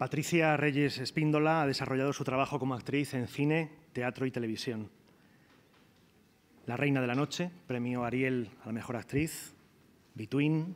Patricia Reyes Espíndola ha desarrollado su trabajo como actriz en cine, teatro y televisión. La Reina de la Noche, premio Ariel a la mejor actriz, Between,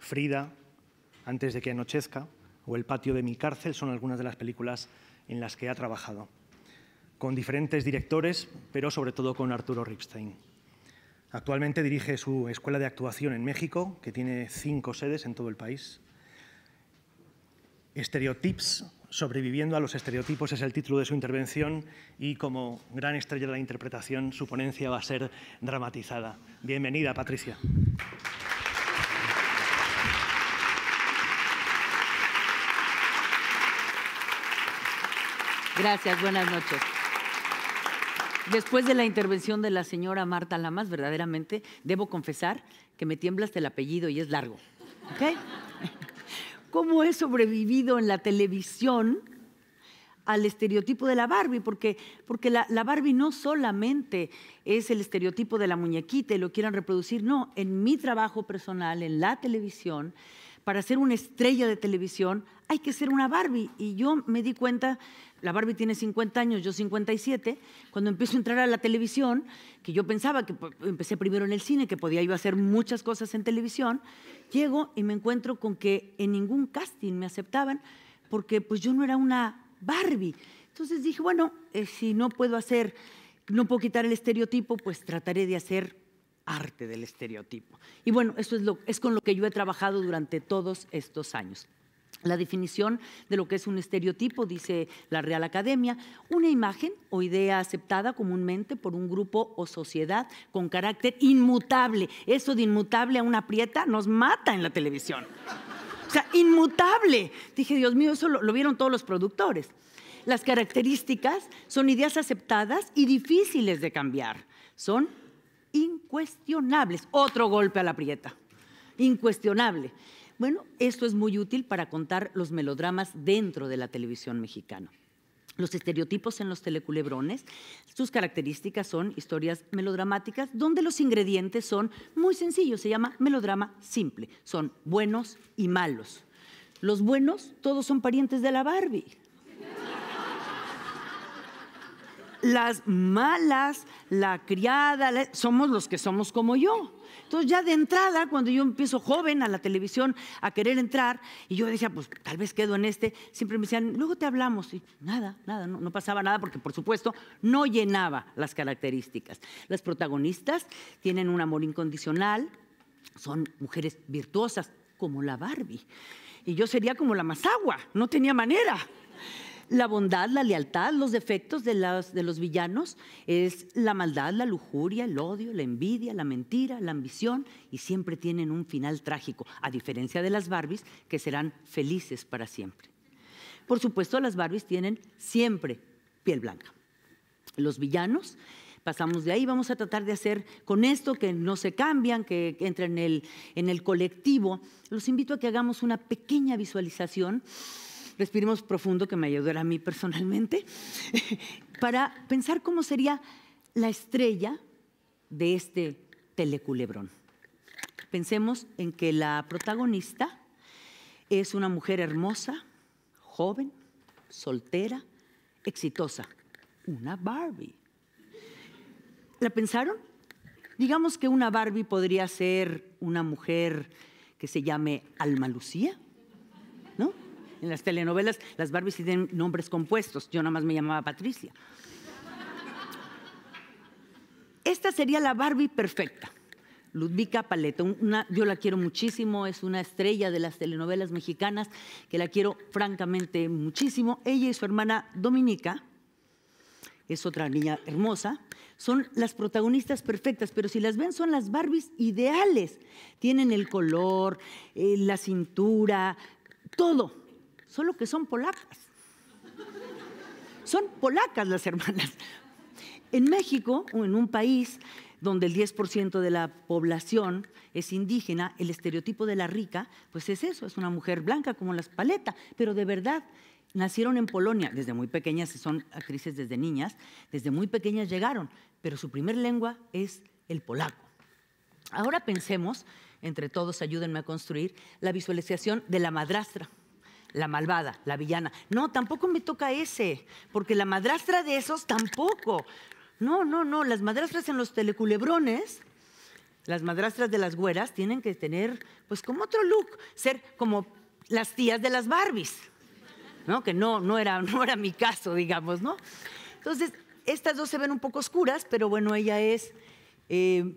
Frida, Antes de que anochezca o El patio de mi cárcel son algunas de las películas en las que ha trabajado, con diferentes directores, pero sobre todo con Arturo Ripstein. Actualmente dirige su escuela de actuación en México, que tiene cinco sedes en todo el país Estereotips, sobreviviendo a los estereotipos es el título de su intervención y como gran estrella de la interpretación su ponencia va a ser dramatizada. Bienvenida, Patricia. Gracias, buenas noches. Después de la intervención de la señora Marta Lamas, verdaderamente debo confesar que me tiembla hasta el apellido y es largo. ¿ok? cómo he sobrevivido en la televisión al estereotipo de la Barbie, porque, porque la, la, Barbie no solamente es el estereotipo de la muñequita y lo quieran reproducir, no, en mi trabajo personal, en la televisión, para ser una estrella de televisión hay que ser una Barbie. Y yo me di cuenta la Barbie tiene 50 años, yo 57, cuando empiezo a entrar a la televisión, que yo pensaba que pues, empecé primero en el cine, que podía yo hacer muchas cosas en televisión, llego y me encuentro con que en ningún casting me aceptaban porque pues yo no era una Barbie. Entonces dije, bueno, eh, si no puedo hacer, no puedo quitar el estereotipo, pues trataré de hacer arte del estereotipo. Y bueno, eso es, lo, es con lo que yo he trabajado durante todos estos años. La definición de lo que es un estereotipo, dice la Real Academia, una imagen o idea aceptada comúnmente por un grupo o sociedad con carácter inmutable. Eso de inmutable a una prieta nos mata en la televisión. O sea, inmutable. Dije, Dios mío, eso lo, vieron todos los productores. Las características son ideas aceptadas y difíciles de cambiar. Son incuestionables. Otro golpe a la prieta. Incuestionable. Bueno, esto es muy útil para contar los melodramas dentro de la televisión mexicana. Los estereotipos en los teleculebrones, sus características son historias melodramáticas donde los ingredientes son muy sencillos, se llama melodrama simple, son buenos y malos. Los buenos todos son parientes de la Barbie. Las malas, la criada, somos los que somos como yo. Entonces ya de entrada, cuando yo empiezo joven a la televisión a querer entrar, y yo decía, pues tal vez quedo en este, siempre me decían, luego te hablamos, y nada, nada, no, pasaba nada, porque por supuesto no llenaba las características. Las protagonistas tienen un amor incondicional, son mujeres virtuosas, como la Barbie. Y yo sería como la Mazagua, no tenía manera. La bondad, la lealtad, los defectos de, de los villanos es la maldad, la lujuria, el odio, la envidia, la mentira, la ambición y siempre tienen un final trágico, a diferencia de las Barbies que serán felices para siempre. Por supuesto, las Barbies tienen siempre piel blanca. Los villanos pasamos de ahí, vamos a tratar de hacer con esto que no se cambian, que entren en el, en el colectivo. Los invito a que hagamos una pequeña visualización respiremos profundo, que me ayudará a mí personalmente, para pensar cómo sería la estrella de este teleculebrón. Pensemos en que la protagonista es una mujer hermosa, joven, soltera, exitosa, una Barbie. ¿La pensaron? Digamos que una Barbie podría ser una mujer que se llame Alma Lucía, en las telenovelas las Barbies tienen nombres compuestos. Yo nada más me llamaba Patricia. Esta sería la Barbie perfecta. Ludvica Paleta, yo la quiero muchísimo, es una estrella de las telenovelas mexicanas, que la quiero francamente muchísimo. Ella y su hermana Dominica, es otra niña hermosa, son las protagonistas perfectas, pero si las ven son las Barbies ideales. Tienen el color, eh, la cintura, todo solo que son polacas. Son polacas las hermanas. En México, en un país donde el 10% de la población es indígena, el estereotipo de la rica, pues es eso, es una mujer blanca como las paletas, pero de verdad nacieron en Polonia desde muy pequeñas, son actrices desde niñas, desde muy pequeñas llegaron, pero su primer lengua es el polaco. Ahora pensemos, entre todos ayúdenme a construir, la visualización de la madrastra la malvada, la villana. No, tampoco me toca ese, porque la madrastra de esos tampoco. No, no, no, las madrastras en los teleculebrones, las madrastras de las güeras tienen que tener, pues, como otro look, ser como las tías de las Barbies, ¿no? Que no, no era, no era mi caso, digamos, ¿no? Entonces, estas dos se ven un poco oscuras, pero bueno, ella es eh,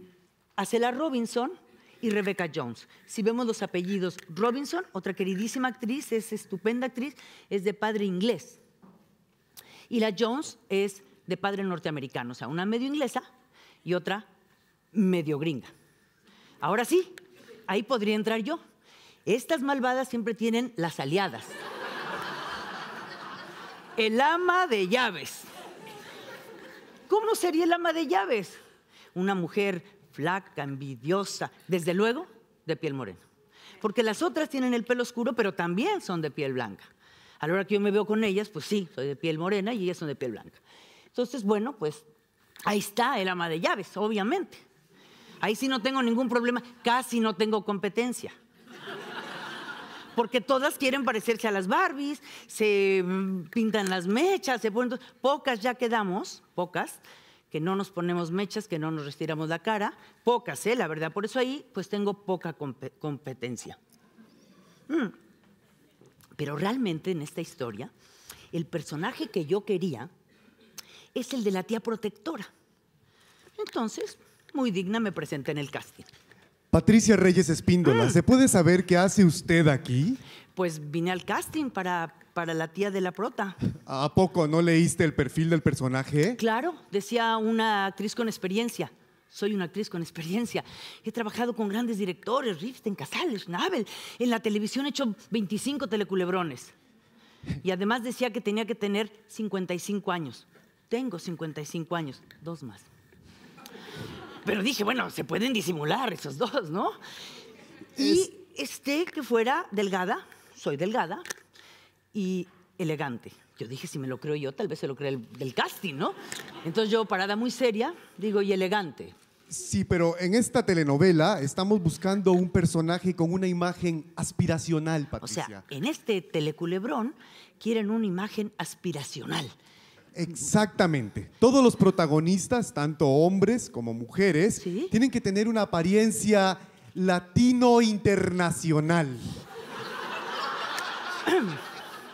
Acela Robinson, y Rebecca Jones. Si vemos los apellidos, Robinson, otra queridísima actriz, es estupenda actriz, es de padre inglés. Y la Jones es de padre norteamericano, o sea, una medio inglesa y otra medio gringa. Ahora sí, ahí podría entrar yo. Estas malvadas siempre tienen las aliadas. El ama de llaves. ¿Cómo sería el ama de llaves? Una mujer flaca, envidiosa, desde luego de piel morena. Porque las otras tienen el pelo oscuro, pero también son de piel blanca. A la hora que yo me veo con ellas, pues sí, soy de piel morena y ellas son de piel blanca. Entonces, bueno, pues ahí está el ama de llaves, obviamente. Ahí sí no tengo ningún problema, casi no tengo competencia. Porque todas quieren parecerse a las Barbies, se mm, pintan las mechas, se ponen... Pocas ya quedamos, pocas, que no nos ponemos mechas, que no nos retiramos la cara, pocas, ¿eh? la verdad, por eso ahí pues tengo poca competencia. Mm. Pero realmente en esta historia, el personaje que yo quería es el de la tía protectora. Entonces, muy digna me presenté en el casting. Patricia Reyes Espíndola, mm. ¿se puede saber qué hace usted aquí? pues vine al casting para, para la tía de la prota. ¿A poco no leíste el perfil del personaje? Claro, decía una actriz con experiencia. Soy una actriz con experiencia. He trabajado con grandes directores, Riften, Casales, Nabel. En la televisión he hecho 25 teleculebrones. Y además decía que tenía que tener 55 años. Tengo 55 años, dos más. Pero dije, bueno, se pueden disimular esos dos, ¿no? Y este que fuera delgada, soy delgada y elegante. Yo dije, si me lo creo yo, tal vez se lo cree el, casting, ¿no? Entonces yo, parada muy seria, digo, y elegante. Sí, pero en esta telenovela estamos buscando un personaje con una imagen aspiracional, Patricia. O sea, en este teleculebrón quieren una imagen aspiracional. Exactamente. Todos los protagonistas, tanto hombres como mujeres, tienen que tener una apariencia latino internacional.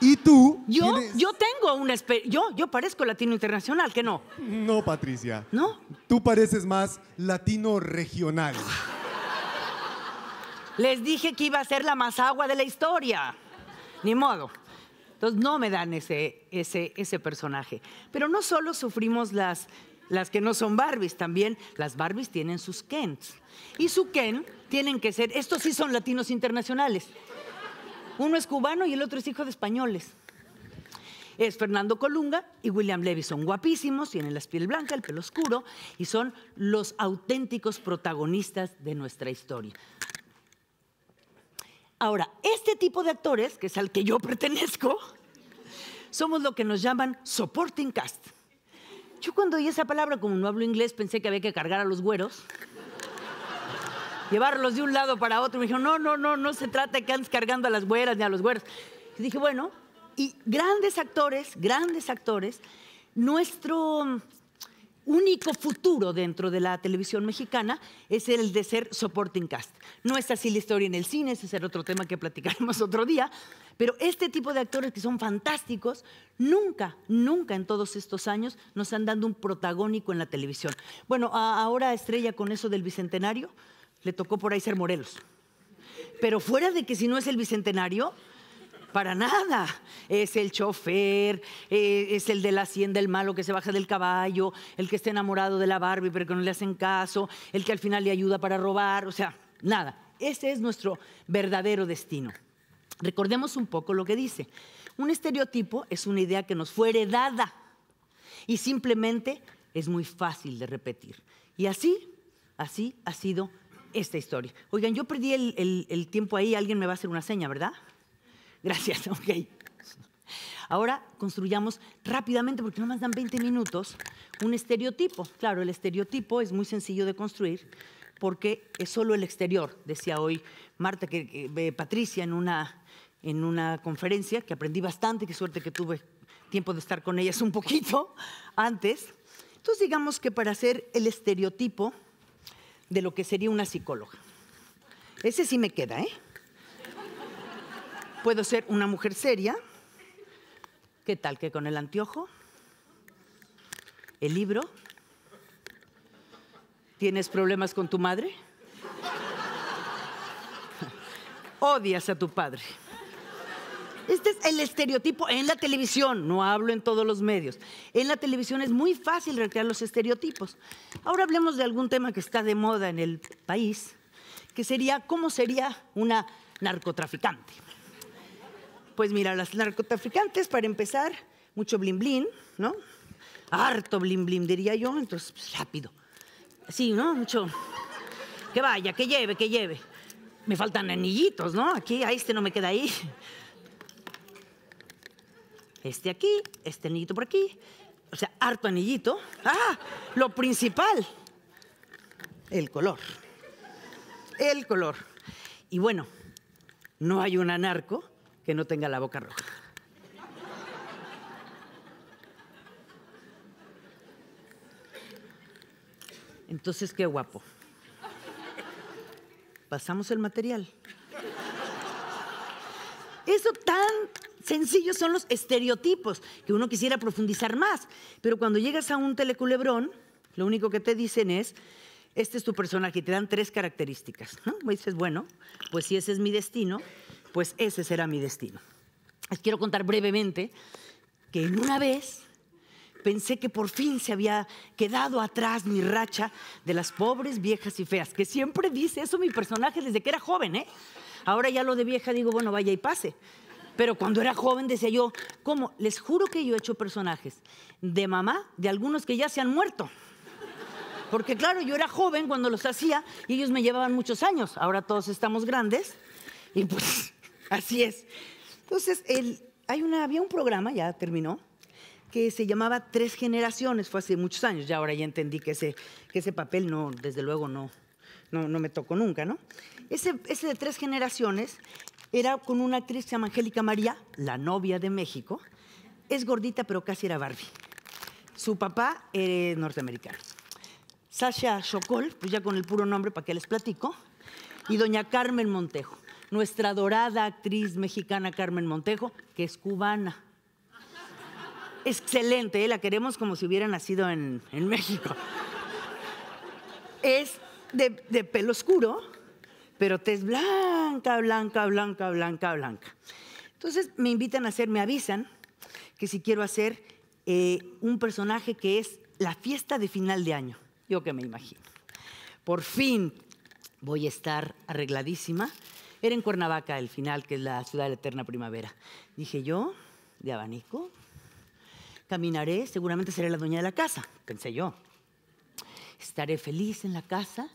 Y tú. Yo, yo tengo una. Yo, yo parezco latino internacional, que no. No, Patricia. ¿No? Tú pareces más latino regional. Les dije que iba a ser la más agua de la historia. Ni modo. Entonces no me dan ese, ese, personaje. Pero no solo sufrimos las, las que no son Barbies, también las Barbies tienen sus Kents. Y su Ken tienen que ser, estos sí son latinos internacionales. Uno es cubano y el otro es hijo de españoles. Es Fernando Colunga y William Levy. Son guapísimos, tienen la piel blanca, el pelo oscuro y son los auténticos protagonistas de nuestra historia. Ahora, este tipo de actores, que es al que yo pertenezco, somos lo que nos llaman supporting cast. Yo cuando oí esa palabra, como no hablo inglés, pensé que había que cargar a los güeros llevarlos de un lado para otro. Me dijo no, no, no, no se trata que andes cargando a las güeras ni a los güeros. Y dije, bueno, y grandes actores, grandes actores, nuestro único futuro dentro de la televisión mexicana es el de ser supporting cast. No es así la historia en el cine, ese será otro tema que platicaremos otro día, pero este tipo de actores que son fantásticos, nunca, nunca en todos estos años nos han dado un protagónico en la televisión. Bueno, ahora Estrella con eso del Bicentenario, le tocó por ahí ser Morelos. Pero fuera de que si no es el bicentenario, para nada. Es el chofer, eh, es el de la hacienda, el malo que se baja del caballo, el que está enamorado de la Barbie pero que no le hacen caso, el que al final le ayuda para robar, o sea, nada. Ese es nuestro verdadero destino. Recordemos un poco lo que dice. Un estereotipo es una idea que nos fue heredada y simplemente es muy fácil de repetir. Y así, así ha sido esta historia. Oigan, yo perdí el, tiempo ahí, alguien me va a hacer una seña, ¿verdad? Gracias, ok. Ahora construyamos rápidamente, porque no más dan 20 minutos, un estereotipo. Claro, el estereotipo es muy sencillo de construir porque es solo el exterior, decía hoy Marta, que, Patricia en una, en una conferencia, que aprendí bastante, qué suerte que tuve tiempo de estar con ellas un poquito antes. Entonces digamos que para hacer el estereotipo, de lo que sería una psicóloga. Ese sí me queda, ¿eh? Puedo ser una mujer seria. ¿Qué tal que con el anteojo? ¿El libro? ¿Tienes problemas con tu madre? Odias a tu padre. Este es el estereotipo en la televisión, no hablo en todos los medios. En la televisión es muy fácil recrear los estereotipos. Ahora hablemos de algún tema que está de moda en el país, que sería cómo sería una narcotraficante. Pues mira, las narcotraficantes, para empezar, mucho blin blin, ¿no? Harto blin blin, diría yo, entonces pues, rápido. Sí, ¿no? Mucho. Que vaya, que lleve, que lleve. Me faltan anillitos, ¿no? Aquí, ahí, este no me queda ahí este aquí, este anillito por aquí, o sea, harto anillito. Ah, lo principal, el color. El color. Y bueno, no hay un anarco que no tenga la boca roja. Entonces, qué guapo. Pasamos el material. Eso tan sencillos son los estereotipos, que uno quisiera profundizar más, pero cuando llegas a un teleculebrón, lo único que te dicen es, este es tu personaje, y te dan tres características. ¿no? dices, bueno, pues si ese es mi destino, pues ese será mi destino. Les quiero contar brevemente que en una vez pensé que por fin se había quedado atrás mi racha de las pobres, viejas y feas, que siempre dice eso mi personaje desde que era joven, ¿eh? Ahora ya lo de vieja digo, bueno, vaya y pase. Pero cuando era joven decía yo, ¿cómo? Les juro que yo he hecho personajes de mamá, de algunos que ya se han muerto. Porque claro, yo era joven cuando los hacía y ellos me llevaban muchos años. Ahora todos estamos grandes y pues así es. Entonces, el, hay había un programa, ya terminó, que se llamaba Tres Generaciones, fue hace muchos años, ya ahora ya entendí que ese, que ese papel no, desde luego no, no, me tocó nunca, ¿no? Ese, ese de Tres Generaciones era con una actriz que se llama Angélica María, la novia de México. Es gordita, pero casi era Barbie. Su papá es norteamericano. Sasha Chocol, pues ya con el puro nombre para que les platico, y doña Carmen Montejo, nuestra dorada actriz mexicana Carmen Montejo, que es cubana. Excelente, ¿eh? la queremos como si hubiera nacido en, México. Es de pelo oscuro, pero te es blanca, blanca, blanca, blanca, blanca. Entonces me invitan a hacer, me avisan que si quiero hacer eh, un personaje que es la fiesta de final de año, yo que me imagino. Por fin voy a estar arregladísima. Era en Cuernavaca el final, que es la ciudad de la eterna primavera. Dije yo, de abanico, caminaré, seguramente seré la dueña de la casa, pensé yo. Estaré feliz en la casa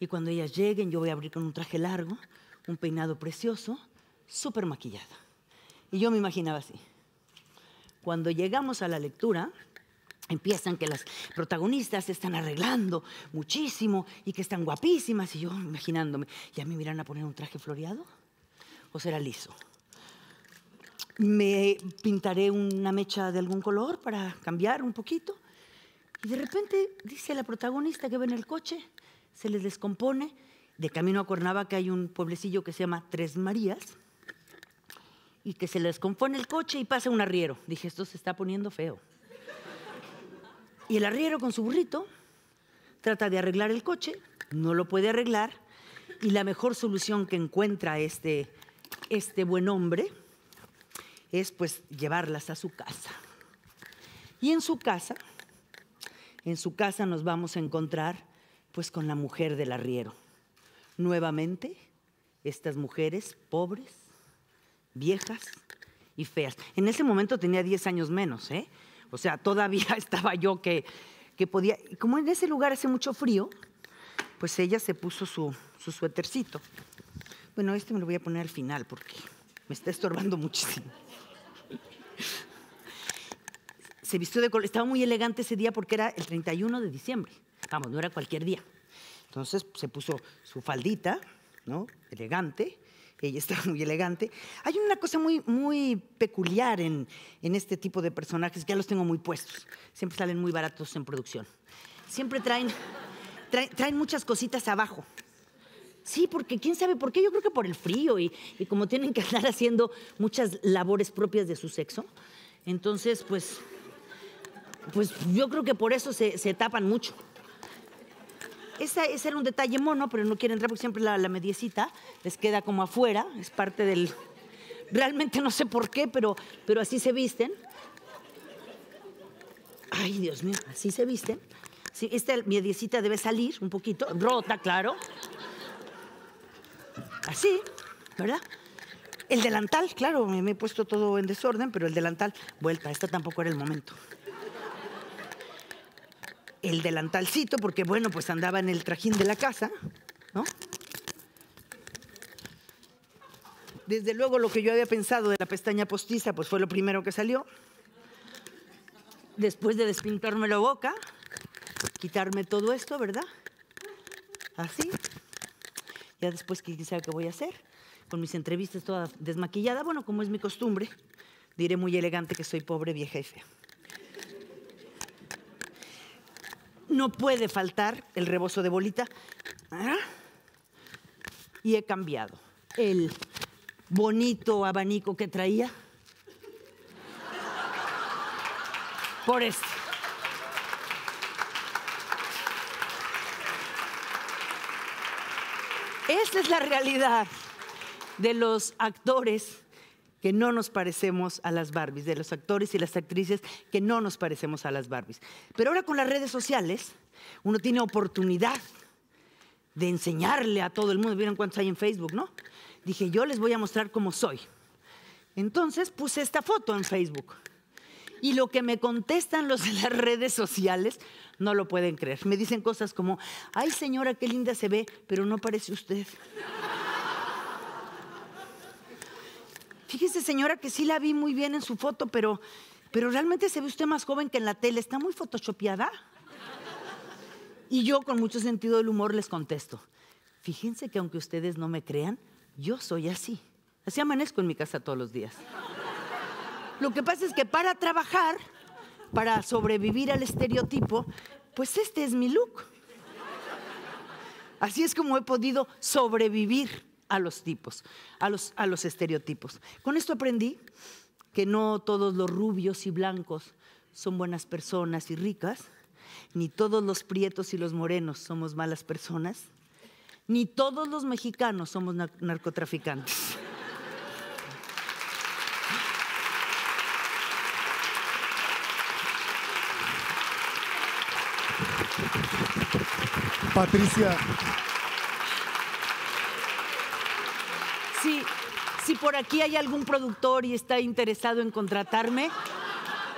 y cuando ellas lleguen, yo voy a abrir con un traje largo, un peinado precioso, súper maquillado. Y yo me imaginaba así. Cuando llegamos a la lectura, empiezan que las protagonistas se están arreglando muchísimo y que están guapísimas. Y yo imaginándome, ¿ya me miran a poner un traje floreado? ¿O será liso? Me pintaré una mecha de algún color para cambiar un poquito. Y de repente dice la protagonista que ve en el coche, se les descompone. De camino a que hay un pueblecillo que se llama Tres Marías y que se les descompone el coche y pasa un arriero. Dije, esto se está poniendo feo. Y el arriero con su burrito trata de arreglar el coche, no lo puede arreglar y la mejor solución que encuentra este, este buen hombre es pues llevarlas a su casa. Y en su casa, en su casa nos vamos a encontrar pues con la mujer del arriero. Nuevamente, estas mujeres pobres, viejas y feas. En ese momento tenía 10 años menos, ¿eh? O sea, todavía estaba yo que, que podía. Como en ese lugar hace mucho frío, pues ella se puso su, su suétercito. Bueno, este me lo voy a poner al final porque me está estorbando muchísimo. Se vistió de color. Estaba muy elegante ese día porque era el 31 de diciembre. Vamos, no era cualquier día. Entonces se puso su faldita, ¿no? Elegante. Ella está muy elegante. Hay una cosa muy, muy peculiar en, en este tipo de personajes, que ya los tengo muy puestos. Siempre salen muy baratos en producción. Siempre traen, traen, muchas cositas abajo. Sí, porque quién sabe por qué. Yo creo que por el frío y, como tienen que andar haciendo muchas labores propias de su sexo. Entonces, pues, pues yo creo que por eso se tapan mucho ese era un detalle mono, pero no quiere entrar porque siempre la, mediecita les queda como afuera, es parte del... Realmente no sé por qué, pero, pero así se visten. Ay, Dios mío, así se visten. esta mediecita debe salir un poquito, rota, claro. Así, ¿verdad? El delantal, claro, me he puesto todo en desorden, pero el delantal, vuelta, este tampoco era el momento el delantalcito, porque bueno, pues andaba en el trajín de la casa, ¿no? Desde luego lo que yo había pensado de la pestaña postiza, pues fue lo primero que salió. Después de despintarme la boca, quitarme todo esto, ¿verdad? Así. Ya después que qué voy a hacer, con mis entrevistas toda desmaquillada, bueno, como es mi costumbre, diré muy elegante que soy pobre, vieja y fea. no puede faltar el rebozo de bolita. Ah. Y he cambiado el bonito abanico que traía por este. Esa es la realidad de los actores que no nos parecemos a las Barbies, de los actores y las actrices que no nos parecemos a las Barbies. Pero ahora con las redes sociales, uno tiene oportunidad de enseñarle a todo el mundo. ¿Vieron cuántos hay en Facebook, no? Dije, yo les voy a mostrar cómo soy. Entonces puse esta foto en Facebook. Y lo que me contestan los de las redes sociales no lo pueden creer. Me dicen cosas como, ay señora, qué linda se ve, pero no parece usted. Fíjese, señora, que sí la vi muy bien en su foto, pero, pero realmente se ve usted más joven que en la tele. Está muy photoshopeada. Y yo, con mucho sentido del humor, les contesto. Fíjense que aunque ustedes no me crean, yo soy así. Así amanezco en mi casa todos los días. Lo que pasa es que para trabajar, para sobrevivir al estereotipo, pues este es mi look. Así es como he podido sobrevivir a los tipos, a los, a los estereotipos. Con esto aprendí que no todos los rubios y blancos son buenas personas y ricas, ni todos los prietos y los morenos somos malas personas, ni todos los mexicanos somos narcotraficantes. Patricia, por aquí hay algún productor y está interesado en contratarme,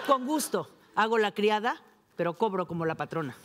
con gusto. Hago la criada, pero cobro como la patrona.